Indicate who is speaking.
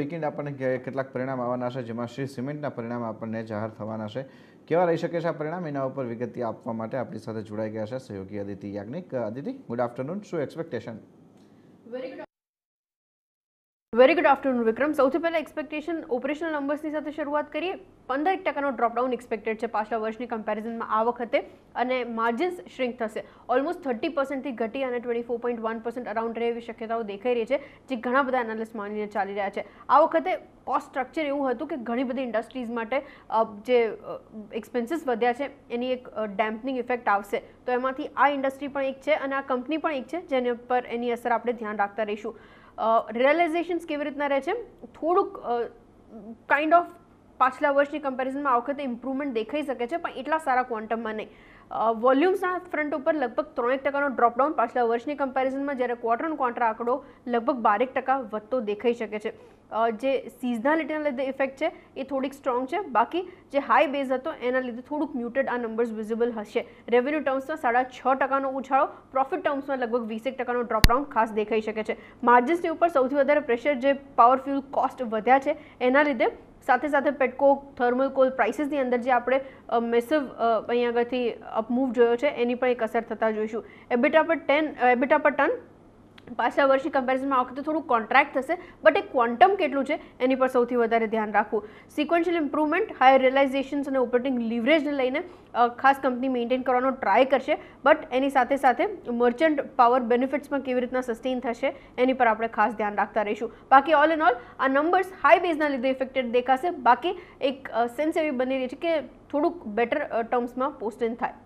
Speaker 1: weekend આપણને કેટલાક પરિણામ આવવાના છે જેમાં શ્રી સિમેન્ટના પરિણામ આપણને જાહેર થવાના છે કેવા રહી શકે છે આ પરિણામ એના ઉપર વિગતિ આપવા માટે આપણી સાથે જોડાઈ ગયા છે સહયોગી અદિતિ યાજ્ઞિક અદિતિ ગુડ આફ્ટરનૂન શું expectation
Speaker 2: very good afternoon Vikram સૌથી પહેલાં એક્સપેક્ટેશન ઓપરેશનલ નંબર્સની સાથે શરૂઆત કરીએ પંદર એક ટકાનો ડ્રોપડાઉન એક્સપેક્ટેડ છે પાછલા વર્ષની કમ્પેરિઝનમાં આ વખતે અને માર્જિન્સ શ્રિંક થશે ઓલમોસ્ટ થર્ટી પર્સન્ટથી ઘટી અને twenty four point one percent around રહે એવી શક્યતાઓ દેખાઈ રહી છે જે ઘણા બધા એનાલિસ્ટ માનીને ચાલી રહ્યા છે આ વખતે પોસ્ટ સ્ટ્રક્ચર એવું હતું કે ઘણી બધી ઇન્ડસ્ટ્રીઝ માટે જે એક્સપેન્સીસ વધ્યા છે એની એક ડેમ્પિંગ ઇફેક્ટ આવશે તો એમાંથી આ ઇન્ડસ્ટ્રી પણ એક છે અને આ કંપની પણ એક છે જેના ઉપર એની અસર આપણે ધ્યાન રાખતા રહીશું રિયલાઈઝેશન્સ કેવરીત ના રહે છે થોડું કાઇન્ડ ઓફ પાછલા વર્ષની કમ્પેરીઝનમાં આવકતે ઇમ્પ્રૂવમેન્ટ દેખાઈ શકે છે પણ એટલા સારા ક્વોન્ટમમાં નહીં વોલ્યુમ્સના ફ્રન્ટ ઉપર લગભગ 3% નો ડ્રોપડાઉન પાછલા વર્ષની કમ્પેરીઝનમાં જ્યારે ક્વાર્ટરન કોન્ટ્રા આકડો લગભગ 12% વધતો દેખાઈ શકે છે જે સીઝનાલિટી ナル ઇફેક્ટ છે એ થોડીક સ્ટ્રોંગ છે બાકી જે હાઈ બેઝ હતો એના લીધે થોડુક મ્યુટેડ આ નંબર્સ વિઝિબલ હશે રેવન્યુ ટર્મ્સમાં 6.5% નો ઉછાળો પ્રોફિટ ટર્મ્સમાં લગભગ 21% નો ડ્રોપડાઉન ખાસ દેખાઈ શકે છે માર્જિન્સની ઉપર સૌથી વધારે પ્રેશર જે પાવરફ્યુલ કોસ્ટ વધ્યા છે એના લીધે સાથે સાથે પેટકો થર્મલ કોલ પ્રાઈસિસ ની અંદર જે આપણે મેસિવ આયા ગતી અપ મૂવડ થય છે એની પર એક અસર થતા જોઈશું એબિટા પર 10 એબિટા પર ટન પાછા વાર્ષિક કમ્પેરીઝન માં ઓક તો થોડું કોન્ટ્રાક્ટ થશે બટ એ ક્વોન્ટમ કેટલું છે એની પર સૌથી વધારે ધ્યાન રાખવું સિક્વન્શિયલ ઇમ્પ્રૂવમેન્ટ હાઈર રિયલાઈઝેશન્સ અને ઓપરેટિંગ લીવરેજ ને લઈને ખાસ કંપની મેન્ટેન કરવાનો ટ્રાય કરશે બટ એની સાથે સાથે મર્ચેન્ટ પાવર બેનિફિટ્સ માં કેવી રીતે સસ્ટેન થશે એની પર આપણે ખાસ ધ્યાન રાખતા રહીશું બાકી ઓલ ઇન ઓલ આ નંબર્સ હાઈ બેઝ ના લીધે ઇફેક્ટેડ દેખાશે બાકી એક સેન્સ એવી બની રહી છે કે થોડું બેટર ટર્મ્સ માં પોસ્ટ એન્ડ થાય